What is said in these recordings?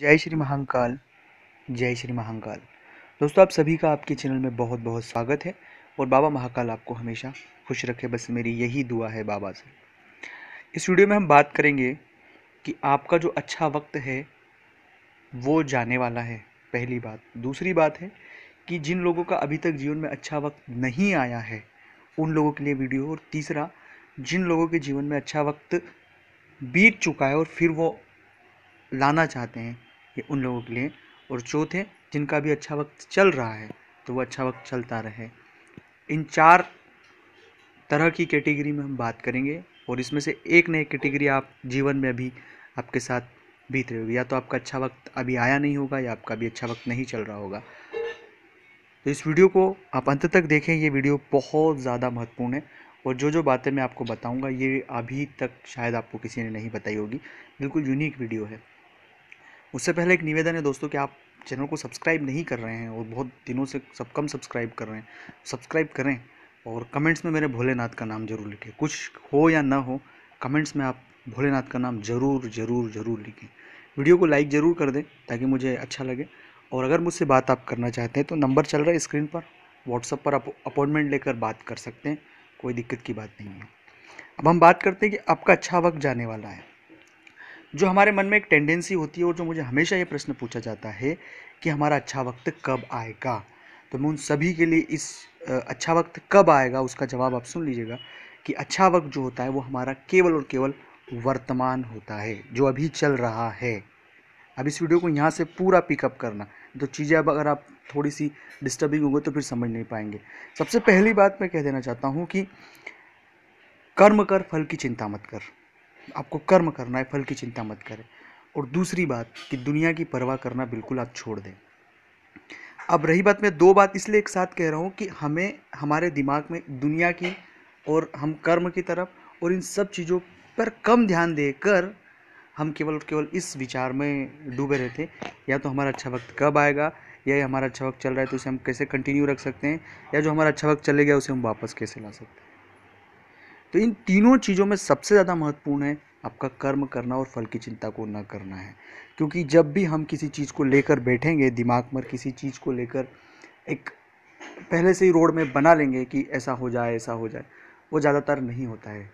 जय श्री महाकाल जय श्री महाकाल दोस्तों आप सभी का आपके चैनल में बहुत बहुत स्वागत है और बाबा महाकाल आपको हमेशा खुश रखे बस मेरी यही दुआ है बाबा से इस वीडियो में हम बात करेंगे कि आपका जो अच्छा वक्त है वो जाने वाला है पहली बात दूसरी बात है कि जिन लोगों का अभी तक जीवन में अच्छा वक्त नहीं आया है उन लोगों के लिए वीडियो और तीसरा जिन लोगों के जीवन में अच्छा वक्त बीत चुका है और फिर वो लाना चाहते हैं ये उन लोगों के लिए और चौथे जिनका भी अच्छा वक्त चल रहा है तो वो अच्छा वक्त चलता रहे इन चार तरह की कैटेगरी में हम बात करेंगे और इसमें से एक नए कैटेगरी आप जीवन में अभी आपके साथ बीत रहे होगी या तो आपका अच्छा वक्त अभी आया नहीं होगा या आपका भी अच्छा वक्त नहीं चल रहा होगा तो इस वीडियो को आप अंत तक देखें ये वीडियो बहुत ज़्यादा महत्वपूर्ण है और जो जो बातें मैं आपको बताऊंगा ये अभी तक शायद आपको किसी ने नहीं बताई होगी बिल्कुल यूनिक वीडियो है उससे पहले एक निवेदन है दोस्तों कि आप चैनल को सब्सक्राइब नहीं कर रहे हैं और बहुत दिनों से सब कम सब्सक्राइब कर रहे हैं सब्सक्राइब करें और कमेंट्स में मेरे भोलेनाथ का नाम जरूर लिखें कुछ हो या ना हो कमेंट्स में आप भोलेनाथ का नाम ज़रूर ज़रूर ज़रूर लिखें वीडियो को लाइक ज़रूर कर दें ताकि मुझे अच्छा लगे और अगर मुझसे बात आप करना चाहते हैं तो नंबर चल रहा है स्क्रीन पर व्हाट्सअप पर आप अपॉइंटमेंट लेकर बात कर सकते हैं कोई दिक्कत की बात नहीं है अब हम बात करते हैं कि आपका अच्छा वक्त जाने वाला है जो हमारे मन में एक टेंडेंसी होती है और जो मुझे हमेशा ये प्रश्न पूछा जाता है कि हमारा अच्छा वक्त कब आएगा तो मैं उन सभी के लिए इस अच्छा वक्त कब आएगा उसका जवाब आप सुन लीजिएगा कि अच्छा वक्त जो होता है वो हमारा केवल और केवल वर्तमान होता है जो अभी चल रहा है अब इस वीडियो को यहाँ से पूरा पिकअप करना तो चीज़ें अब अगर आप थोड़ी सी डिस्टर्बिंग होंगे तो फिर समझ नहीं पाएंगे सबसे पहली बात मैं कह देना चाहता हूँ कि कर्म कर फल की चिंता मत कर आपको कर्म करना है फल की चिंता मत करें और दूसरी बात कि दुनिया की परवाह करना बिल्कुल आप छोड़ दें अब रही बात मैं दो बात इसलिए एक साथ कह रहा हूँ कि हमें हमारे दिमाग में दुनिया की और हम कर्म की तरफ और इन सब चीज़ों पर कम ध्यान देकर हम केवल केवल इस विचार में डूबे रहते हैं या तो हमारा अच्छा वक्त कब आएगा या हमारा अच्छा वक्त चल रहा है तो उसे हम कैसे कंटिन्यू रख सकते हैं या जो हमारा अच्छा वक्त चले गया उसे हम वापस कैसे ला सकते हैं तो इन तीनों चीज़ों में सबसे ज़्यादा महत्वपूर्ण है आपका कर्म करना और फल की चिंता को न करना है क्योंकि जब भी हम किसी चीज़ को लेकर बैठेंगे दिमाग में किसी चीज़ को लेकर एक पहले से ही रोड में बना लेंगे कि ऐसा हो जाए ऐसा हो जाए वो ज़्यादातर नहीं होता है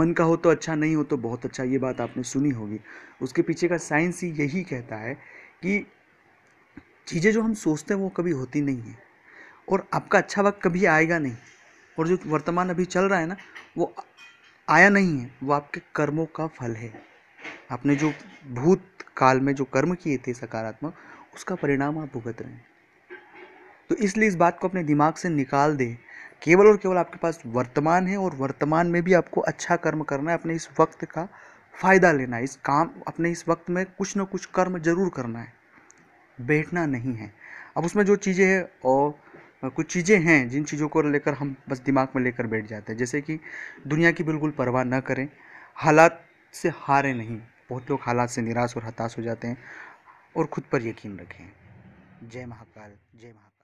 मन का हो तो अच्छा नहीं हो तो बहुत अच्छा ये बात आपने सुनी होगी उसके पीछे का साइंस ही यही कहता है कि चीज़ें जो हम सोचते हैं वो कभी होती नहीं है और आपका अच्छा वक्त कभी आएगा नहीं और जो वर्तमान अभी चल रहा है ना वो आया नहीं है वो आपके कर्मों का फल है आपने जो भूत काल में जो कर्म किए थे सकारात्मक उसका परिणाम आप भुगत रहे हैं तो इसलिए इस बात को अपने दिमाग से निकाल दें केवल और केवल आपके पास वर्तमान है और वर्तमान में भी आपको अच्छा कर्म करना है अपने इस वक्त का फ़ायदा लेना है इस काम अपने इस वक्त में कुछ ना कुछ कर्म जरूर करना है बैठना नहीं है अब उसमें जो चीज़ें हैं और कुछ चीज़ें हैं जिन चीज़ों को लेकर हम बस दिमाग में लेकर बैठ जाते हैं जैसे कि दुनिया की बिल्कुल परवाह ना करें हालात से हारे नहीं बहुत लोग हालात से निराश और हताश हो जाते हैं और ख़ुद पर यकीन रखें जय महाकाल जय महाकाल